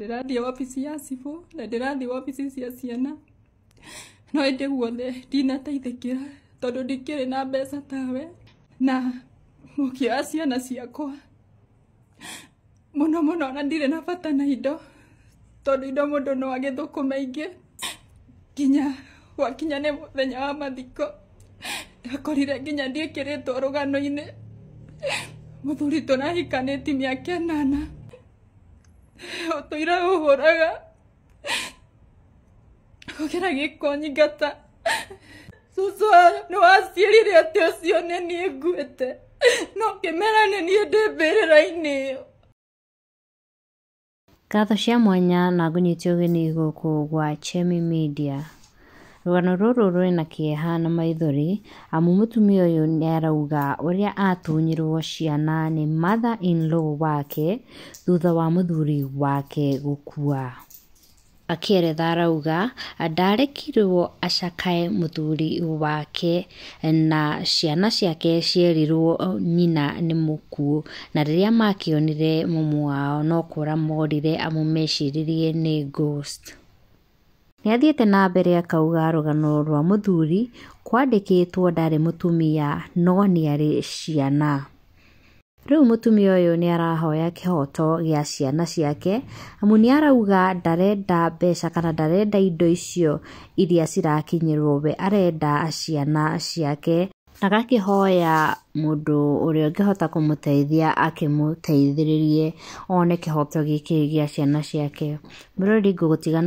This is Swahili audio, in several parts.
ndĩrathiĩ wabici ya cibũ na ndĩrathiĩ wabici cia ciana no ĩndĩ guothe ndinateithĩkĩra tondũ ndikĩrĩ na mbeca tawe na mũkĩoya ciana ciakwa mũno mũno na ndirĩ na bata na indo tondũ indo mũndũ no agĩthũkũma ingĩ nginya gwakinya nĩ mũthenya wa mathiko ndakorire nginya ndiĩkĩrĩtwo rũgano-inĩ mũthuri tũrahikanĩti mĩaka nana 扉をほらが、こけらぎっこに方。Suswa no asili atio sione niigwite no kemerane niĩ ndĩ mbĩrĩra-inĩ ngatho cia mwanya na ngũnyitio ũgeni gũkũ gwa Chemi Media rũgano rũrũ rwĩna kĩeha na maithori amu mũtumia ũyũ arauga ũrĩa atunyirwo ciana nĩ mother-in-law wake thutha wa mũthuri wake gũkua akĩeretha arauga ndarekirio acakae mũthuri wake na ciana ciake cierirwo nyina nĩ mũkuũ na rĩrĩa makĩonire mũmũ wao no kũra morire amu meciririe nĩ ghost Nĩathiĩte na mbere akauga rũgano rwa mũthuri kwandĩkĩtwo ndarĩ mũtumia no nĩarĩ ciana. Rĩu mũtumia ũyũ arahoya kĩhoto gĩa ciana ciake amu arauga ndarenda mbeca kana ndarenda indo icio iria cirakinyĩrwo we arenda ciana ciake na gakĩhoya mũndũ ũrĩa ũngĩhota kũmũteithia akĩmũteithĩrĩrie one kĩhoto gĩkĩ gĩa ciana ciake mũrori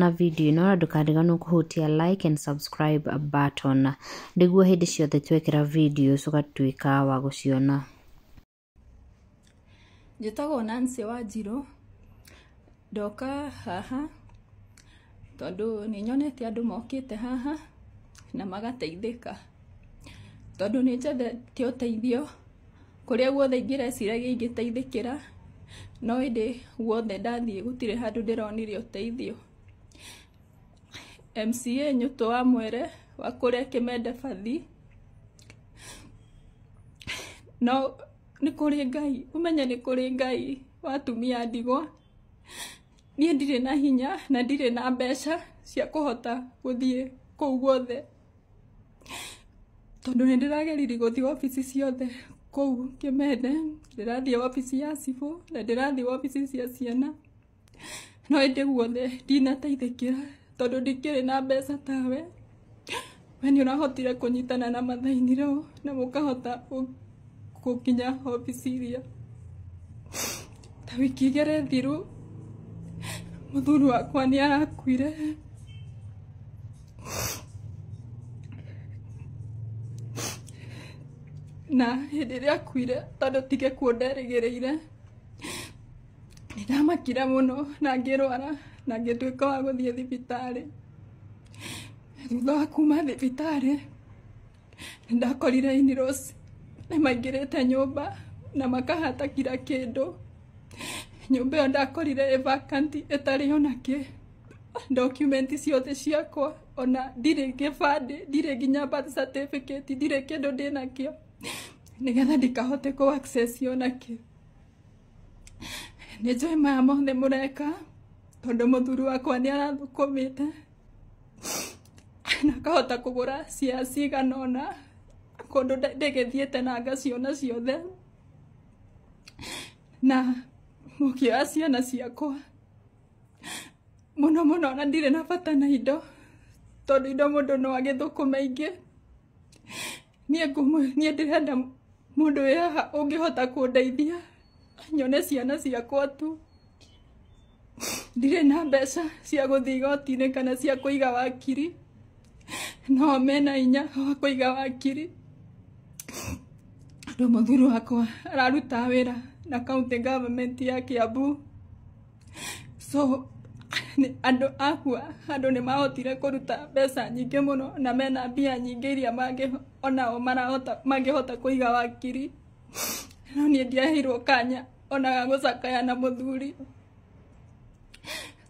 na video ino na ndũkariganwo kuhutia like and subscribe button nĩguo hĩndĩ ciothe twekĩra video ũgatuĩka wa gũciona njĩtagwo Nancy Wanjirũ ndoka haha tondũ nĩnyonete andũ mokite haha na magateithĩka tondå nä njethete å teithio kå rä a guothe ingä reciragia ingä no ĩndĩ guothe ndathiĩ gũtirĩ handũ ndĩronire ũteithio MCA Nyũtũ wa Mwere wa kũrĩa Kĩmende Bathi no nĩ kũrĩ Ngai ũmenye nĩ kũrĩ Ngai watumia ndigwa niĩ ndirĩ na hinya na ndirĩ na mbeca cia kũhota gũthiĩ kũu guothe tondu ni ndirageririe guthii wabici ciothe kuu kimende ndirathii wabici ya cibũ na ndirathii wabici cia ciana no indi guothe ndinateithĩkĩra tondu ndikĩrĩ na mbeca tawe we nĩ ũrahotire kũnyitana na mathaini rĩu na mũkahota gũkinya obici iria ta wiki igĩrĩ thiru mũthuri wakwa nĩ arakuire na hä rä akuire tondå tige kuo nderigä rä ire nä ndamakire må no na ngä rwara na ngä tuä ka wa gå thiä thibitarä thutha wa kuma thibitarä nä ndakorire ini nä maingä rä te nyå mba na makahata kira kä ndå nyumba ä ndakorire ätarä ona kä dokumenti ciothe ciakwa ona ndirä gäbandä ndirä nginya ndirä kä ndå ndä nakä nigetha ndikahote kå access ona kä nä njå ä maya mothe må reka tondå må thuri wakwa nä arathå mä te na akahota kå gå ra cia cigana ona kå ndå thiä te na ngaciona ciothe na må oya ciana ciakwa må no må no ona ndirä na bata na indo tondå indo må ndå no agä thå kå maingä nĩ ndĩrenda mũndũ wĩ hota ũngĩhota kũndeithia nyone ciana ciakwa tu ndirĩ na mbeca cia gũthiĩ igoti inä kana cia iga wakiri no mena inya wa iga wakiri må mũthuri wakwa araruta ra na county government ya kä so andå akua andå nä mahotire kå ruta mbeca nyingä må no na mena mbia nyingä iria onao mangä hota kå iga wakiri no niä ndiaheirwo kanya onaga gå cakaya na må thuri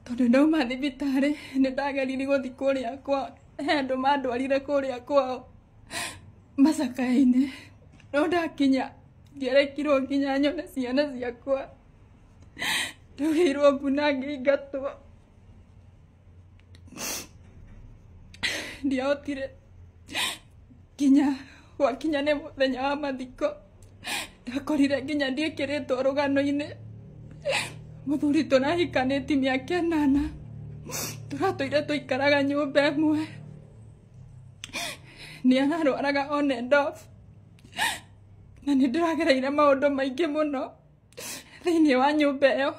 tondå ndauma thibitarä nä ndageriri gå thi kå rä a kwao he andå mandwarire kå rä a kwao inä no ndakinya ndiarekirwo nginya nyone ciana ciakwa ndå gä irwo mbuna ngä ingatwo ndiahotire nginya gwakinya nä må thenya wa mathiko ndakorire nginya ndiä kä rä two rå gano-inä må thuri tå rahikanä ti mä aka nana tå ratå ire tå ikaraga nyå mba ä mwe nä ararwaraga onendof na nä ndä ragereire maå ndå maingä må no thä inä wa nyå mba ä yo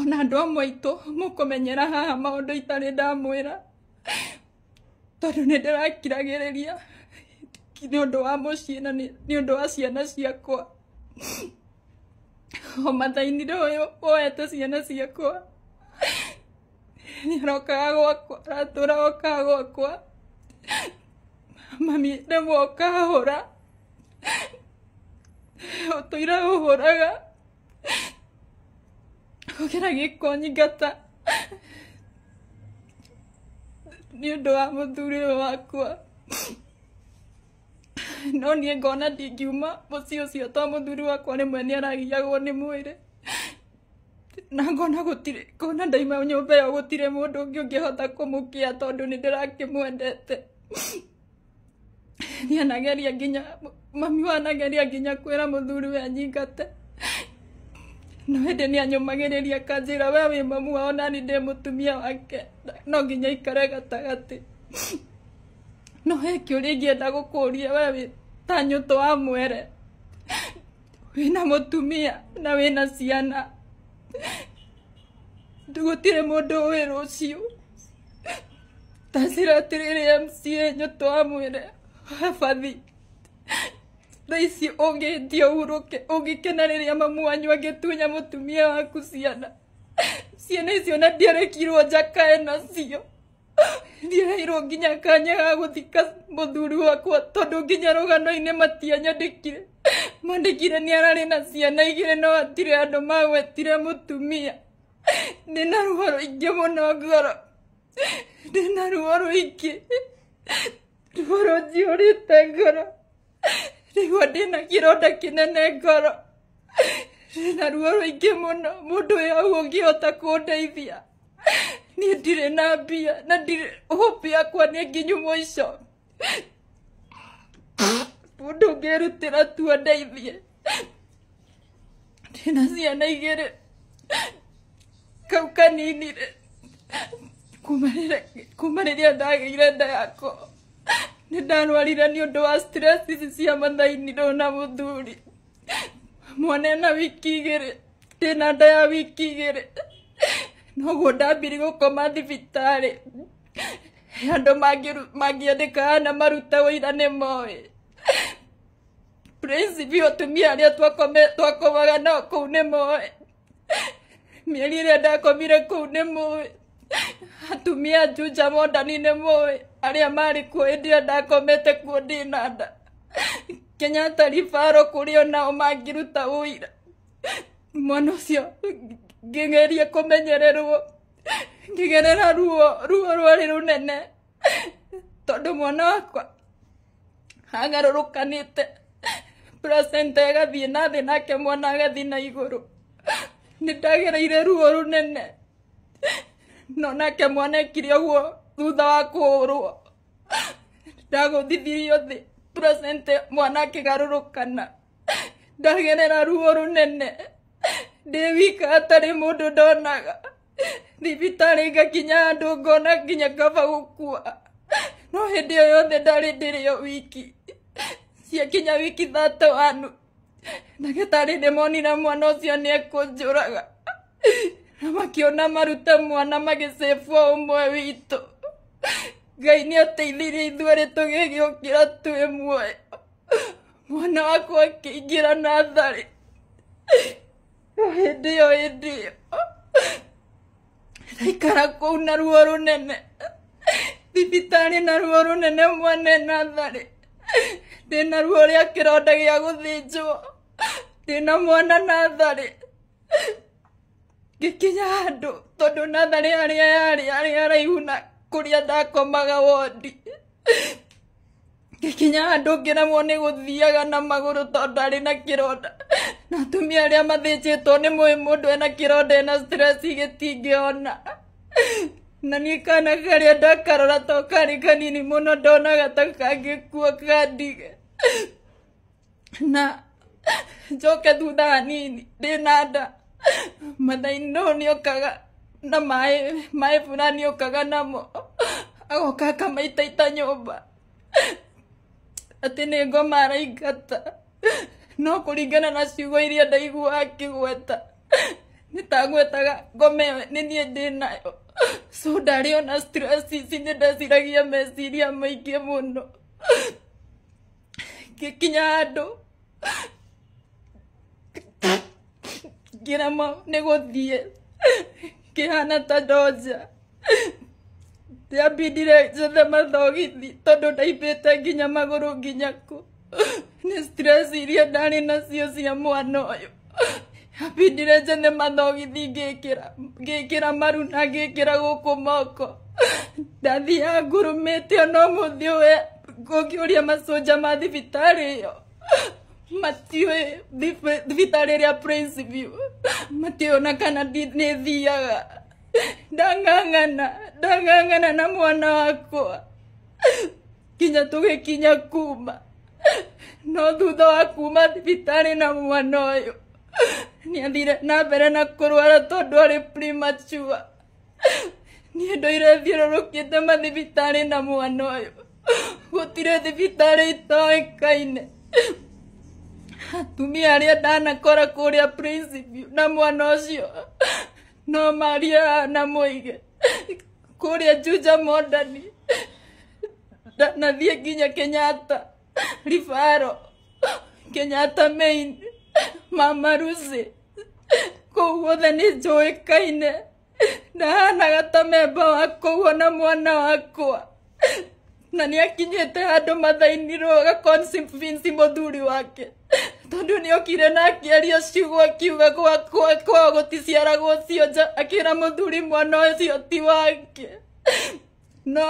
ona andå amwe aitå må kå menyera haha maå ndå itarä ndamwä ra tondå nä ndä rakiragä rä ria nä å ndå wa må ciä na nä å ndå wa ciana ciakwa o mathainire å yå woete ciana ciakwa nä arokaga gwakwa aratå ra okaga gwakwa mami ndemwoka ra o tå ira å hå raga kugira gikuo ngata nä å ndå wa må thuri wakwa no niä ngona ndingiuma må ciä å cio to må thuri wakwa rä mwe nä aragiagwo nä mwä rä na ngona gå tirä ngona ndaima nyå mba ä yo gå tirä må ndå å ngä å ngä hota kå må kä a tondå nä ndä rakä mwendete nianageria nginya mami wanageria nginya kwä ra må thuri we nyingate no hä ndä nä anyåmagä rä ria kanjä ra we wä mamu wao nani ndä må tumia wake no nginya ikare gatagatĩ no he kä å rä ingĩenda gå kå ria we wä ta nyå tå wa mwere wä na må tumia na wä na ciana gå tirä må ndå å wä rå ciå tacira atä rä mca nyå tå wa mwere hebathi thaa ici ũngĩtia ũhurũke ũngĩkena rĩrĩa mamu wanyu angĩtunya mũtumia waku ciana ciana icio na ndierekirwo njaka enacio ndiereirwo nginya kanya ga gũthika mũthuri wakwa tondũ nginya rũgano-inĩ matianyandĩkire mandĩkire nĩ ararĩ na ciana igĩrĩ no atire andũ magwetire mũtumia ndĩ na ruo rũingĩ mũno ngoro ndĩ na ruo rũingĩ ruo rũnjiũrĩte ngoro rĩu ndĩna kĩronda kĩnene ngoro ndĩna ruo rũingĩ mũno mũndũ ũyũ hau ũngĩhota kũndeithia niĩ ndirĩ na mbia na ndirĩ hope yakwa nĩ nginyu mũico mũndũ ũngĩrutĩra tu ndeithie ndĩna ciana igĩrĩ kau kanini rĩ kuma rĩrĩa ndagĩire nda yakwa nä ndarwarire nä å ndå wa stress ici cia mathaini ndona må thuri mwana na wiki igä rä ndä na nda ya wiki igä rä noguo ndambiri gå koma thibitarä andå mangäandä ka na maruta å ira nä moä principi å tumia arä a twakomaga nao kå u nä moä mĩeri ĩrĩa ndakomire kũu nĩ mũĩ atumia njunja mondani nĩ mũĩ aria mari kuo ndira ndakomete kuo ndi na nda kenyatta ribaro kuria onao mangiruta uira mwana ucio ngingeria kumenyererwo ngigerera ruo ruo rwari runene tondu mwana wakwa agarũrũkanĩte placenta na nathĩ nake mwana agathiĩ na igũrũ nĩ ndagereire ruo rũnene no nake mwana ekire ũguo thutha wa kũhũrwo ndagũthithirio thĩ presente mwana akĩgarũrũkana ndagerera ruo rũnene ndĩ wika atarĩ mũndũ ndonaga thibitarĩ ngakinya andũ ngona nginya kaba gũkua no hĩndĩ ĩyo yothe ndarĩ ndĩrĩo wiki ciakinya wiki thatũ anu ndagĩtarĩ ndĩmonire mwana ũcio nĩ ekũnjũraga na makĩona maruta mwana magĩcĩbwo ũmwe witũ Ngai nä ateithirie ithuerä tå gä gä å kä ra twä muoyo mwana wakwa akä ingä ra natharä hä ndä ä yo hä ndä ä yo ndaikara kå u na ruo rå nene thibitarä na ruo rå nene mwane natharä ndä na ruo rä a kä ronda a gå thä njwo ndä na mwana natharä ngä kinya handå tondå natharä arä a yarä arä araihu na kuria ndakomaga wondi ngikinya handå ngä remwo nä gå thiaga na magå rå tondå arä na kä ronda na atumia arä a mathä njätwo nä mwä må ndå ena kä ronda ena gä tingä ona na niä kana karä a ndakarora to karä kanini må no ndonaga ta kangä kua kandige na njoke thutha hanini ndä na nda mathaini no nä okaga na maä maä bura nä okaga namo agokakamaitaita nyumba ati ni ngomara ingata no kuringana na ciugo iria ndaigua akigweta ni tagwetaga ngome ni niä ndä nayo so ndarä ona ici nä ndeciragia meciria maingä må no ngä kinya andå ngä rema nä gå thiä ngä hana ta ndonja ndiambindire njethe mathogithi tondå ndaimbäte nginya magå nginya kå nä stress iria ndarä nacio cia mwana å yå ndambindire njethe mathogithi ngä kä ra maru na ngä kä ra gå kå moko ndathiaga ngurumä te ona må thä å ngåkä å ria ma thibitarä ä yo matiå thibitarä ä rä a matiå ona kana nä thiaga ndang'ang'ana ndang'ang'ana na mwana wakwa nginya kinya kuma no thutha wa kuma thibitarĩ na mwana ũyũ nĩ athire na mbere na kũrwara tondũ arĩ premature niĩ ndũire thiũrũrũkĩte mathibitarĩ na mwana ũyũ gũtirĩ thibitarĩ itoĩkaine atumia arĩa ndanakora kuria principio na mwana ũcio no maria na moige kuria juja modani thie nginya kenyatta rifaro kenyatta main mama ruzi kuu guothe ni njuikaine ndahanaga ta memba wa ko ona mwana wakwa na nä akinyä handå mathainirwo gavinci må wake tondå nä okire na aria ciugo akiuga kwao gå ticiaragwo cionja akä ra må thuri mwana å cio ti wake no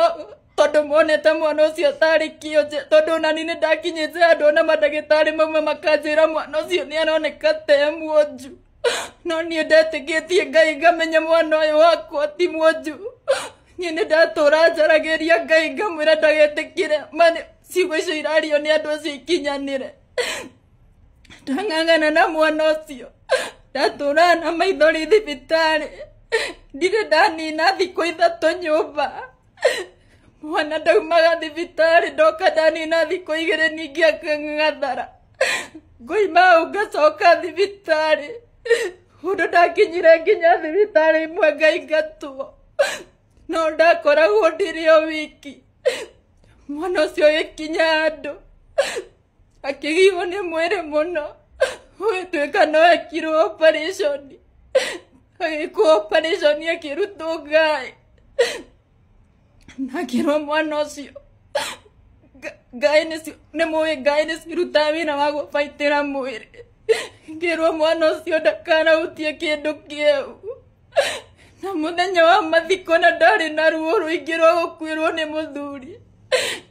tondå monete mwana å cio tarä kionje tondå na ni nä ndakinyä te andå ona mandagä tarä mamwe makanjä ra mwana å cio nä aroneka te no niä ndetä gä tie ngai ngamenya mwana å yå wakwa ti mwonju nyene ndatũra njarageria ngai ngamwĩra ndagetĩkire mane ciugo icio irario nĩ andũ acio re ndang'ang'ana na mwana ũcio ndatũraga na maithori thibitarĩ ndirĩ ndanina thikũ ithatũ nyũmba mwana ndaumaga thibitarä ndoka ndanina igä rä ningä akang'athara ngoima hau ngacoka thibitarä å ndå ndakinyire nginya thibitarä imwe ngai ngatuo no da cora hodirio wiki mono si oye kinyado aquí vivo ne muere mono hoy tu no es quiero ni hoy co operación ya quiero toga no quiero mono si gaines ne mueve gaines quiero también amago faitera muere quiero mono si o da cara utia quiero quiero na muthenya wa mathiko na ndarĩ na ruo rũingĩ rwa gũkuĩrwo nĩ mũthuri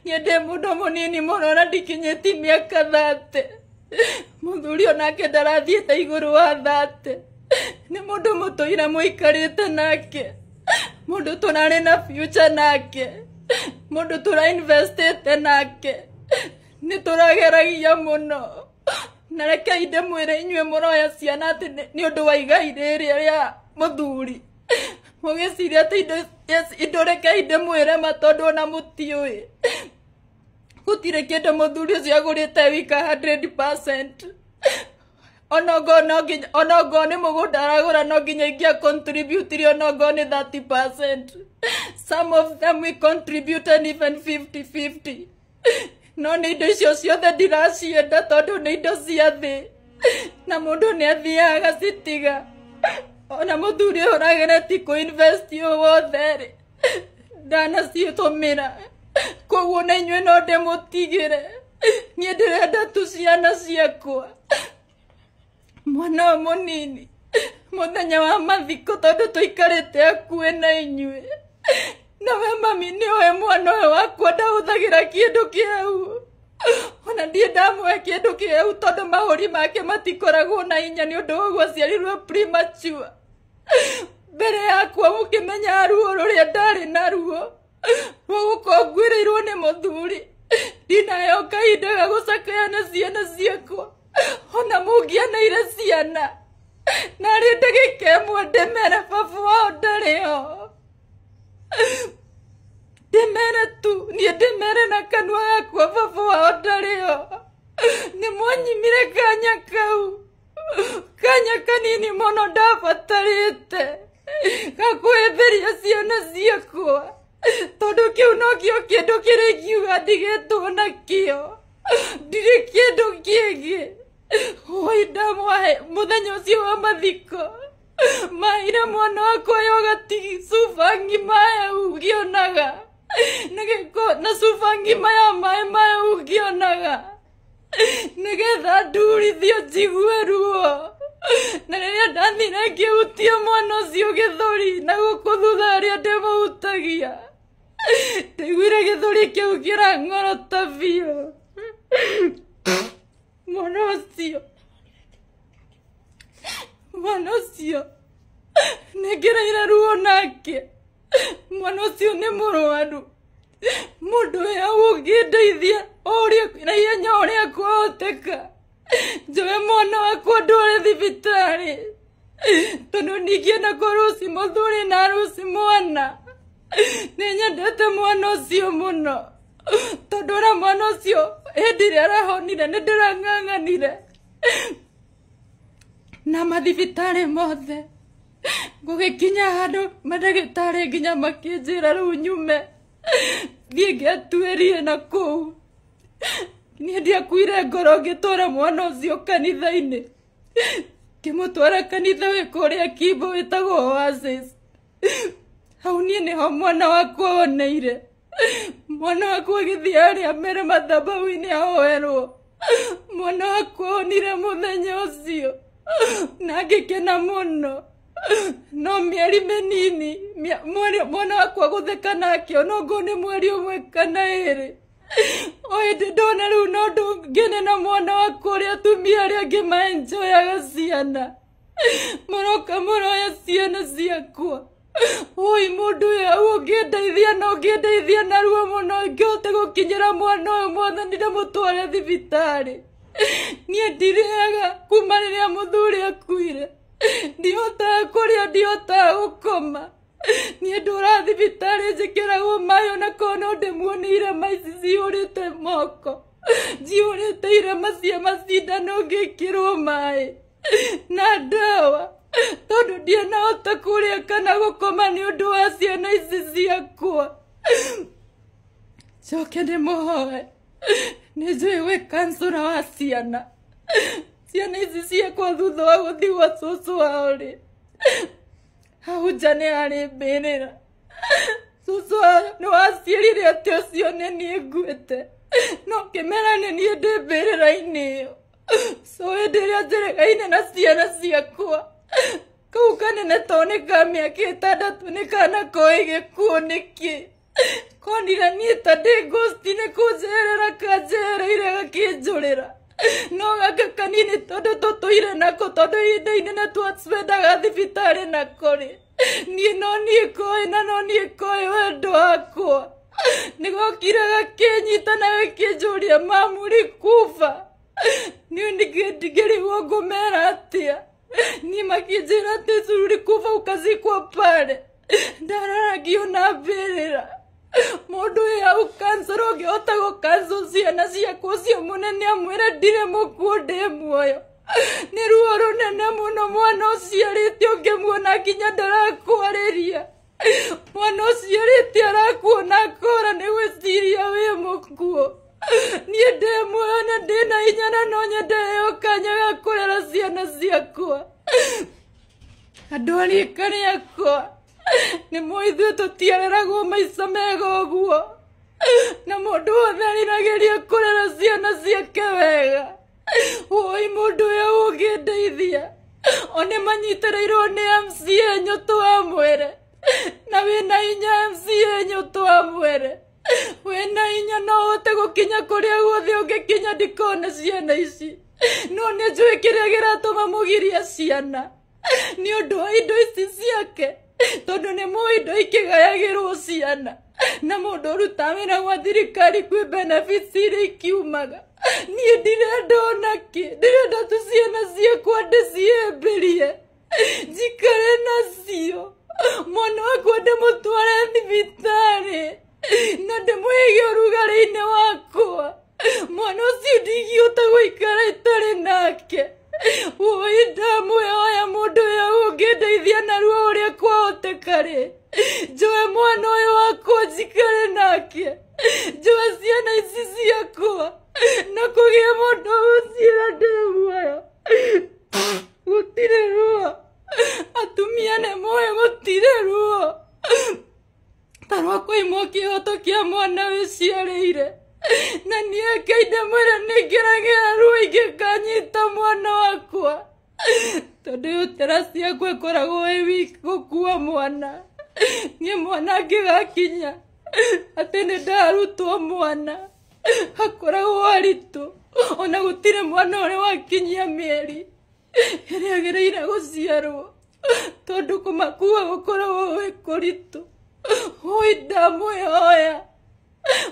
niĩ ndĩ mũndũ mũnini mũno na ndikinyĩti mĩaka thate mũthuri onake ndarathiĩte igũrũ wa thate nĩ mũndũ mũtũire mũikarĩte nake mũndũ tũrarĩ na future nake mũndũ tũra investite nake nĩ tũrageragia mũno na rekei ndĩmwĩre inyuĩ mũroya ciana atĩ nĩ ũndũ wa igai rĩrĩa rĩa mũthuri mugeciria ati indo rekei ndimwirema tondu ona mutiui gutire kindu muthuri ucio agurite wika 100% ona ngoo ni mugunda aragura no nginya ingia contributire ona ngoo ni 30% some of them we contributed even 50-50 no ni indo icio ciothe ndiracienda tondu ni indo cia thi na mundu ni athiaga citiga ona må thuri å ragere ti kå å wothe rä ndana ciätå mä ra koguo na inyuä no ndä må tigä re niä ndä renda tu ciana ciakwa mwana å må nini må thenya wa mathikå tondå tå ikarä te akuä na inyuä na we mami nä å ä mwana å yå wakua ndagå thagä ra kä ndå kä au ona ndiä ndamwe kä ndå kä au tondå mahå ri make matikå ragwo na inya nä å ndå å guo ciarirue primatua mbere yakwa mukimenya ruo ruria ndari naruo gukongwirirwo ni muthuri ndinayo kahinda ga gucakaya na ciana ciakwa ona mungianaire ciana narĩ ndagĩkemwe ndĩmere babu wao ndarĩo ndĩmere tu niĩ ndĩmere na kanua gakwa babu wao ndarĩo nĩmwanyimire kanya kau Caña canini mono da fattarete. Ca cue per io si una ziacua. Todo che un occhio chiedo che regiu a dire tu un occhio. Dire chiedo chiege. Oi da muahe, mudanyo si va madico. Ma ira mono a cua io gatti su fangi mai a ugio naga. Nage co na su fangi mai a mai mai a ugio naga. nigetha ndurithio njigue ruo na rä rä a ndathire ngä hutia mwana å cio gä thori na gå kå thutha arä a ndä mahutagia ndaiguire gä thori kä u kä ra ng'orota biå mwana å cio mwana å cio nä ngä raire ruo nake mwana å cio nä må rwaru mundu ũyũ agũngĩndeithia o ũrĩa na ihenya ũrĩa akwahoteka njoe mwana wakwa ndware thibitarĩ tondũ ningĩenda kũrũci mũthuri na rũci mwana nĩnyendete mwana ũcio mũno tondũ ũrĩa mwana ũcio hĩndĩ ĩrĩa arahonire nĩndĩrang'ang'anire na mathibitarĩ mothe gũgĩkinya handũ madagĩtarĩ nginya makĩnjĩra rĩu nyume thiä ngä atuä na kå nie ndiakuire ngoro ngä tå mwana å cio kanitha-inä ngä må twara kanitha wä kå rä a kimbo wä tagwo hau niä nä ho mwana wakwa oneire mwana wakwa agä thiä arä a mere mathabau-inä ahoerwo mwana wakwa onire må thenya å cio na ngä kena må no no mĩeri mĩnini mwana wakwa gũtheka nake ona onongwo nĩ mweri ũmwe kana ĩrĩ o hĩndĩ ndona rĩu no ndũ ngene na mwana wakwa ũrĩa atumia arĩa angĩ maenjoyaga ciana maroka maroya ciana ciakwa oi mũndũ ũyũ hau ũngĩndeithia na ũngĩndeithia naruo mũno ngĩhote gũkinyĩra mwana ũyũ mwathani ndamũtware thibitarĩ niĩ ndirĩaga kuma rĩrĩa mũthuri akuire ndihotaga kuria ndihotaga gukoma nie ndura thibitari njikiragwo mayo na kono ndimuonire maici ciurite moko njiurite irema cia macindano ngikirwo mai na ndawa tondu ndienahota kuria kana gukoma ni undu wa ciana ici ciakwa njoke ndimuhoe ni njuiwi kansura wa ciana ciana ici ciakwa thutha wa gũthigwa cũcũ wao rĩ hahunja nĩ arĩ mbĩrĩra cũcũ nĩ waciĩrire atĩ ũcio nĩ niĩ nguĩte no kĩmera nĩ niĩ ndĩ mbĩrĩra-inĩ ĩyo so hĩndĩ ĩrĩa njeregaine na ciana ciakwa kau kanene to nĩ ka mĩaka ĩtandatũ nĩ kana koĩ gĩkuũ nĩkĩ konire niĩ ta ndĩ ngosti nĩ kũnjerera kanjereire gakĩnjũrĩra no gaka tå tondu tutuire nako tondu indaine na twatwendaga na, nako ri niä no niä kåä na no niä kåä wendo wakwa nä gokire nyita na njå ria mamuri nä niä ndigä rä ngåmera atä a niä makä njä ra atä cururi kuva ukazikwa pale ndararagio na mbä rä ra mundu ũyũ aũkanzũra ũngĩ hotagwo kanzũ ciana ciakwa ũcio mũnene amwĩra ndirĩ mũkuũ ndĩ muoyo nĩ ruo rũnene mũno mwana ũciarĩte ũngĩmuona nginya ndarakwarĩria mwana ũciarĩte arakuona kora nĩ gwĩciria wĩ mũkuũ niĩ ndĩ muoyo na ndĩ na hinya na no nyendeyo kanya ga kũrera ciana ciakwa andũ arika rĩakwa nä må ithuä tå tierera guo maica mega å guo na må ndå wothe arä ragerie kå rera ciana ciake wega å i må ndå å yå å gä ndeithia o nä manyitereirwo nä mc enyå twa mwere na wä na inya mc enyå twa mwere wä na inya no å te gå kinya kå rä a guothe å ngä kinya ndikone ciana ici no nä njå ä kä rä a gä ratå ma må giria ciana nä å ndå wa indo ici ciake tondå nä må indo ikä gayagä rwo ciana na må ndå ũrutaga wä ra gwa thirikari kwä irä ikiumaga niä ndirenda ona kä ndirenda tå ciana ciakwa ndä ciämbä rie njikare nacio mwana wakwa ndä må tware thibitarä na ndä må ige å rugarä-inä wakwa mwana å cio ndigä å ta gå ikara itarä nake woĩ ndamwĩhoya mũndũ ũyũ ũngĩndeithia narua ũrĩa kwahoteka rĩ njoe mwana ũyũ wakwa njikare nake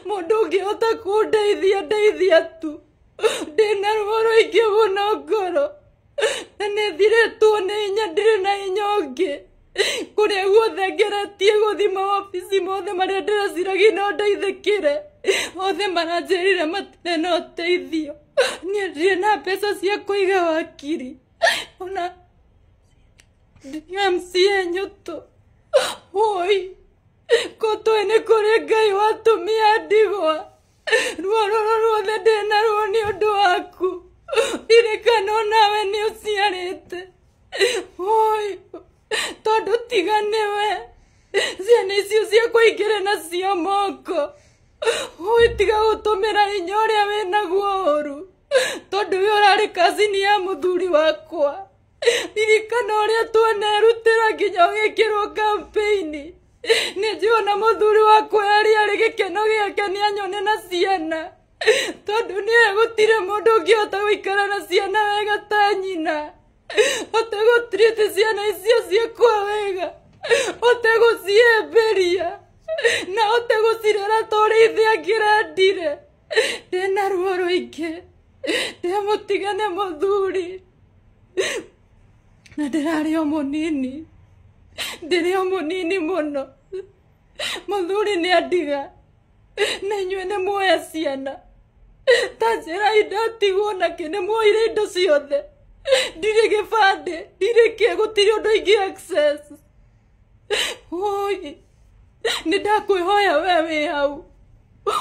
mundu ũngĩhota kũndeithia ndeithia tu ndĩna ruo rũingĩ mũno ngoro na nĩthirĩtwo nĩ hinya ndirĩ na hinya ũngĩ kũrĩa guothe ngeretie gũthiĩ maobici mothe marĩa ndĩreciragia no ndeithĩkĩre othe maranjĩrire matirĩ na ũteithio niĩ ndirĩ na mbeca cia kũiga wakiri ona ndirĩ MCA nyũtũ hũi koto ene kore ngai watumia ndigwa ruo rũrũ ruothe ndĩ na ruo nĩ ũndũ waku irĩkana nawe nĩ ũciarĩte hoi tondũ tiga nĩwe ciana icio ciakũingĩre nacio moko hoi tiga gũtũmĩra hinya ũrĩa wĩ naguo ũru tondũ we ũrarĩ kacini ya mũthuri wakwa irĩkana ũrĩa tuonerutĩra nginya ũgĩkĩrwo kampeini nä njå na må thuri wakwa arä arä gä keno gä ake nä anyone na ciana tondå nä egå tire må ndå å ngä hota gå ikara na ciana wega ta nyina otegå tirä ciana icio ciakwa wega otegå ciämbä ria na otegå cirera torä ithe angä rendire ndä na ruo rå ingä ndä må tigane må thuri na ndä rarä o må nini ndä rä o må nini må no muthuri nä andiga na inyuä nä muoya ciana ta njä ra indatigwo nakä nä muoire indo ciothe ndirä gä bandä ndirä kä gå tirä å ndå ingä oi nä ndakwä hoya we wä hau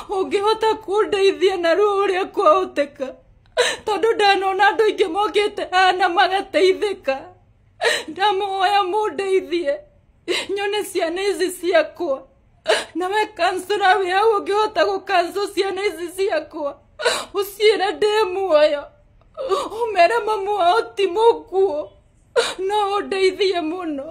å ngä hota kå ndeithia na ruo å rä a kwahoteka tondå ndanona andå aingä mokä te ana magateithä ka ndamåhoya må ndeithie nyone ciana ici ciakwa na nawe kanso ngä hota gå kanco ciana ici ciakwa ũciĩre ndĩ muoyo ũmere mamu wao ti mũkuũ no ũndeithie mũno